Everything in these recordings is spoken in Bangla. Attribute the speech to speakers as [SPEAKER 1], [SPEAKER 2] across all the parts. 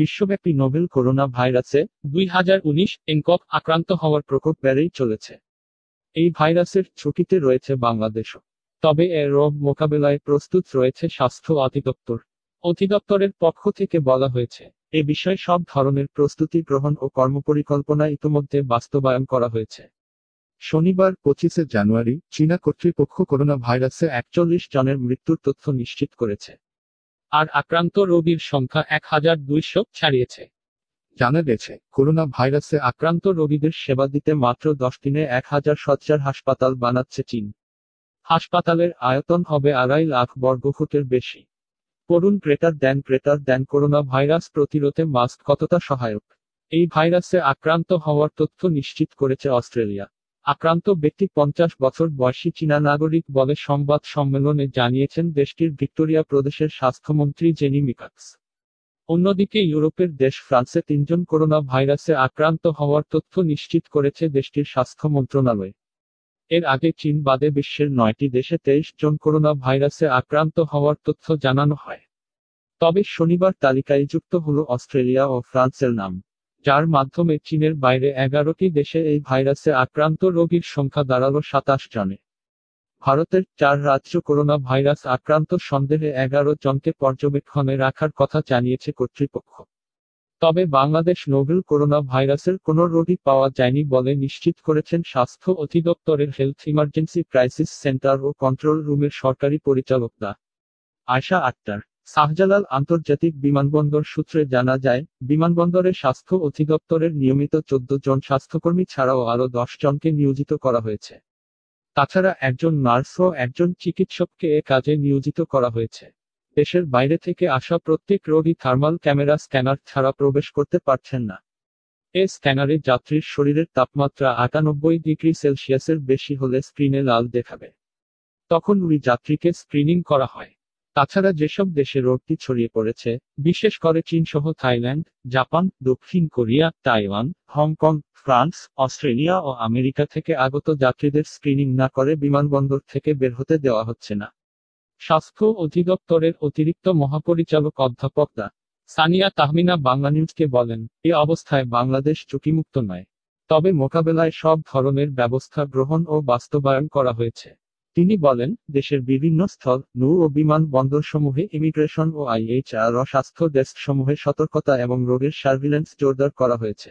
[SPEAKER 1] বিশ্বব্যাপী নোভেল করোনা ভাইরাসে দুই হাজার উনিশ এনকক আক্রান্ত হওয়ার প্রকোপ বেড়েই চলেছে এই ভাইরাসের ঝুঁকিতে রয়েছে বাংলাদেশও তবে এ রোগ মোকাবেলায় প্রস্তুত রয়েছে স্বাস্থ্য অধিদপ্তর অধিদপ্তরের পক্ষ থেকে বলা হয়েছে এ বিষয়ে সব ধরনের প্রস্তুতি গ্রহণ ও কর্মপরিকল্পনা ইতোমধ্যে বাস্তবায়ন করা হয়েছে শনিবার পঁচিশে জানুয়ারি চীনা কর্তৃপক্ষ করোনা ভাইরাসে একচল্লিশ জনের মৃত্যুর তথ্য নিশ্চিত করেছে আর আক্রান্ত রোগীর সংখ্যা এক হাজার দুইশো ছাড়িয়েছে জানা গেছে করোনা ভাইরাসে আক্রান্ত রোগীদের সেবা দিতে মাত্র দশ দিনে এক হাজার সজ্জার হাসপাতাল বানাচ্ছে চীন হাসপাতালের আয়তন হবে আড়াই লাখ বর্গফুটের বেশি করুন greater than greater than corona virus প্রতিরোধে মাস্ক কতটা সহায়ক এই ভাইরাসে আক্রান্ত হওয়ার তথ্য নিশ্চিত করেছে অস্ট্রেলিয়া আক্রান্ত ব্যক্তি পঞ্চাশ বছর বয়সী চীনা নাগরিক বলে সংবাদ সম্মেলনে জানিয়েছেন দেশটির ভিক্টোরিয়া প্রদেশের স্বাস্থ্যমন্ত্রী জেনি মিকাক্স অন্যদিকে ইউরোপের দেশ ফ্রান্সে তিনজন করোনা ভাইরাসে আক্রান্ত হওয়ার তথ্য নিশ্চিত করেছে দেশটির স্বাস্থ্য মন্ত্রণালয় এর আগে চীন বাদে বিশ্বের নয়টি দেশে তেইশ জন করোনা ভাইরাসে আক্রান্ত হওয়ার তথ্য জানানো হয় তবে শনিবার তালিকায় যুক্ত হল অস্ট্রেলিয়া ও ফ্রান্সের নাম যার মাধ্যমে চীনের বাইরে এগারোটি দেশে এই ভাইরাসে আক্রান্ত রোগীর সংখ্যা দাঁড়ালো সাতাশ জনে ভারতের চার রাজ্য করোনা ভাইরাস আক্রান্ত সন্দেহে এগারো জনকে পর্যবেক্ষণে রাখার কথা জানিয়েছে কর্তৃপক্ষ তবে বাংলাদেশ নোভেল করোনা ভাইরাসের কোনো রোগী পাওয়া যায়নি বলে নিশ্চিত করেছেন স্বাস্থ্য অধিদপ্তরের হেলথ ইমার্জেন্সি ক্রাইসিস সেন্টার ও কন্ট্রোল রুমের সরকারি পরিচালকরা আশা আক্তার শাহজালাল আন্তর্জাতিক বিমানবন্দর সূত্রে জানা যায় বিমানবন্দরে স্বাস্থ্য অধিদপ্তরের নিয়মিত চোদ্দ জন স্বাস্থ্যকর্মী ছাড়াও আরও দশ জনকে নিয়োজিত করা হয়েছে তাছাড়া একজন নার্স ও একজন চিকিৎসককে এ কাজে নিয়োজিত করা হয়েছে দেশের বাইরে থেকে আসা প্রত্যেক রোগী থার্মাল ক্যামেরা স্ক্যানার ছাড়া প্রবেশ করতে পারছেন না এ স্ক্যানারে যাত্রীর শরীরের তাপমাত্রা আটানব্বই ডিগ্রি সেলসিয়াসের বেশি হলে স্ক্রিনে লাল দেখাবে তখন ওই যাত্রীকে স্ক্রিনিং করা হয় তাছাড়া যেসব দেশে রোগটি ছড়িয়ে পড়েছে বিশেষ করে চীনসহ থাইল্যান্ড জাপান দক্ষিণ Korea Taiwan Hong Kong France Australia ও আমেরিকা থেকে আগত যাত্রীদের স্ক্রিনিং না করে বিমানবন্দর থেকে বের হতে দেওয়া হচ্ছে না স্বাস্থ্য অধিদপ্তরের অতিরিক্ত মহাপরিচালক অধ্যাপক দা সানিয়া তাহমিনা বাংলা নিউজকে বলেন এ অবস্থায় বাংলাদেশ ঝুঁকিমুক্ত নয় তবে মোকাবেলায় সব ধরনের ব্যবস্থা গ্রহণ ও বাস্তবায়ন করা হয়েছে তিনি বলেন, দেশের বিভিন্ন স্থল, নৌ ও বিমান সমূহে ইমিগ্রেশন ও আইএইচআর ও স্বাস্থ্য সমূহে সতর্কতা এবং রোগের সার্ভিলেন্স জোরদার করা হয়েছে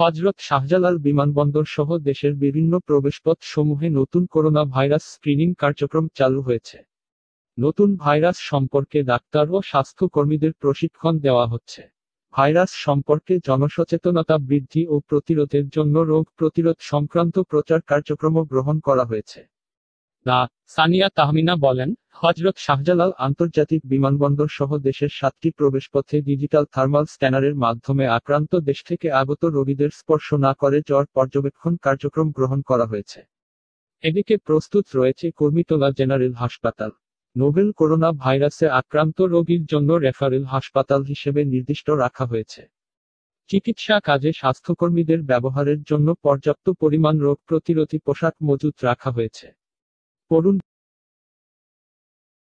[SPEAKER 1] হজরত শাহজালাল বিমানবন্দর সহ দেশের বিভিন্ন প্রবেশপথ সমূহে নতুন করোনা ভাইরাস স্ক্রিনিং কার্যক্রম চালু হয়েছে নতুন ভাইরাস সম্পর্কে ডাক্তার ও স্বাস্থ্যকর্মীদের প্রশিক্ষণ দেওয়া হচ্ছে ভাইরাস সম্পর্কে জনসচেতনতা বৃদ্ধি ও প্রতিরোধের জন্য রোগ প্রতিরোধ সংক্রান্ত প্রচার কার্যক্রম গ্রহণ করা হয়েছে না সানিয়া তাহমিনা বলেন হজরত শাহজালাল আন্তর্জাতিক বিমানবন্দর সহ দেশের সাতটি প্রবেশপথে ডিজিটাল থার্মাল স্ক্যানারের মাধ্যমে আক্রান্ত দেশ থেকে আগত রোগীদের স্পর্শ না করে জ্বর পর্যবেক্ষণ কার্যক্রম গ্রহণ করা হয়েছে এদিকে প্রস্তুত রয়েছে কর্মীতলা জেনারেল হাসপাতাল নোভেল করোনা ভাইরাসে আক্রান্ত রোগীর জন্য রেফারেল হাসপাতাল হিসেবে নির্দিষ্ট রাখা হয়েছে চিকিৎসা কাজে স্বাস্থ্যকর্মীদের ব্যবহারের জন্য পর্যাপ্ত পরিমাণ রোগ প্রতিরোধী পোশাক মজুত রাখা হয়েছে পড়ুন